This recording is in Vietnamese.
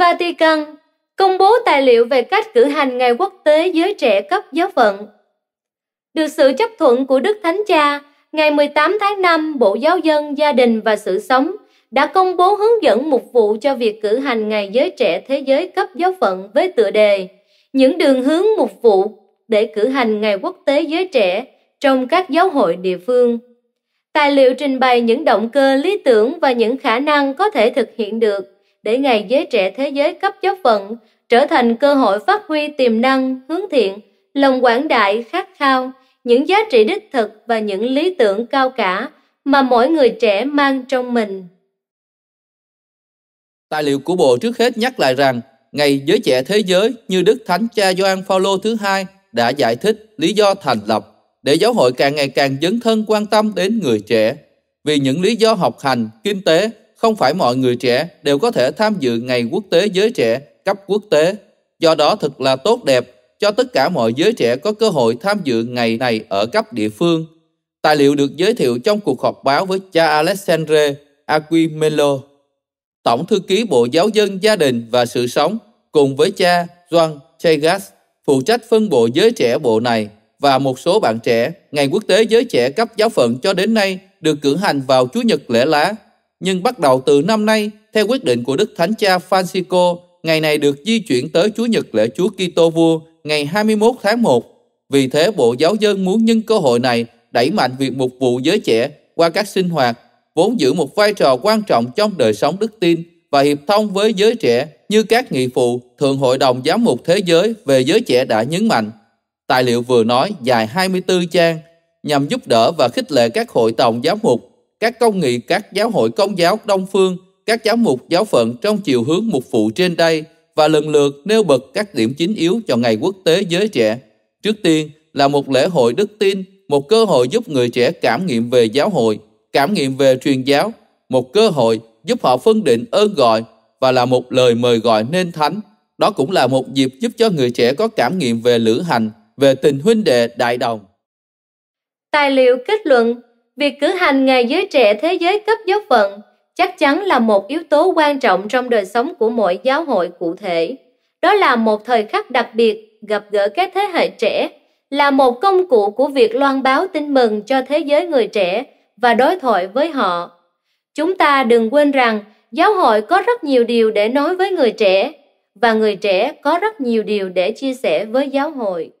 Vatican công bố tài liệu về cách cử hành Ngày Quốc tế Giới Trẻ cấp giáo phận. Được sự chấp thuận của Đức Thánh Cha, ngày 18 tháng 5, Bộ Giáo dân, Gia đình và Sự sống đã công bố hướng dẫn mục vụ cho việc cử hành Ngày Giới Trẻ Thế giới cấp giáo phận với tựa đề Những đường hướng mục vụ để cử hành Ngày Quốc tế Giới Trẻ trong các giáo hội địa phương. Tài liệu trình bày những động cơ lý tưởng và những khả năng có thể thực hiện được để ngày giới trẻ thế giới cấp giáo phận trở thành cơ hội phát huy tiềm năng, hướng thiện, lòng quảng đại, khát khao, những giá trị đích thực và những lý tưởng cao cả mà mỗi người trẻ mang trong mình. Tài liệu của Bộ trước hết nhắc lại rằng, Ngày Giới Trẻ Thế Giới như Đức Thánh Cha Gioan Phaolô thứ hai đã giải thích lý do thành lập để giáo hội càng ngày càng dấn thân quan tâm đến người trẻ vì những lý do học hành, kinh tế không phải mọi người trẻ đều có thể tham dự Ngày Quốc tế Giới Trẻ cấp quốc tế. Do đó thật là tốt đẹp cho tất cả mọi giới trẻ có cơ hội tham dự ngày này ở cấp địa phương. Tài liệu được giới thiệu trong cuộc họp báo với cha Alexandre Aquimelo, Tổng thư ký Bộ Giáo dân Gia đình và Sự sống, cùng với cha Juan Chagas, phụ trách phân bộ giới trẻ bộ này và một số bạn trẻ. Ngày quốc tế giới trẻ cấp giáo phận cho đến nay được cử hành vào Chủ nhật lễ lá nhưng bắt đầu từ năm nay, theo quyết định của Đức Thánh Cha Francisco, ngày này được di chuyển tới Chúa Nhật lễ Chúa Kitô Vua ngày 21 tháng 1. Vì thế Bộ Giáo dân muốn nhân cơ hội này đẩy mạnh việc mục vụ giới trẻ qua các sinh hoạt, vốn giữ một vai trò quan trọng trong đời sống đức tin và hiệp thông với giới trẻ như các nghị phụ Thượng Hội đồng Giám mục Thế giới về giới trẻ đã nhấn mạnh. Tài liệu vừa nói dài 24 trang nhằm giúp đỡ và khích lệ các hội tổng giám mục các công nghị các giáo hội công giáo Đông Phương, các giáo mục giáo phận trong chiều hướng mục vụ trên đây và lần lượt nêu bật các điểm chính yếu cho Ngày Quốc tế Giới Trẻ. Trước tiên là một lễ hội đức tin, một cơ hội giúp người trẻ cảm nghiệm về giáo hội, cảm nghiệm về truyền giáo, một cơ hội giúp họ phân định ơn gọi và là một lời mời gọi nên thánh. Đó cũng là một dịp giúp cho người trẻ có cảm nghiệm về lữ hành, về tình huynh đệ đại đồng. Tài liệu kết luận Việc cử hành Ngày Giới Trẻ Thế Giới cấp giáo phận chắc chắn là một yếu tố quan trọng trong đời sống của mỗi giáo hội cụ thể. Đó là một thời khắc đặc biệt gặp gỡ các thế hệ trẻ, là một công cụ của việc loan báo tin mừng cho thế giới người trẻ và đối thoại với họ. Chúng ta đừng quên rằng giáo hội có rất nhiều điều để nói với người trẻ và người trẻ có rất nhiều điều để chia sẻ với giáo hội.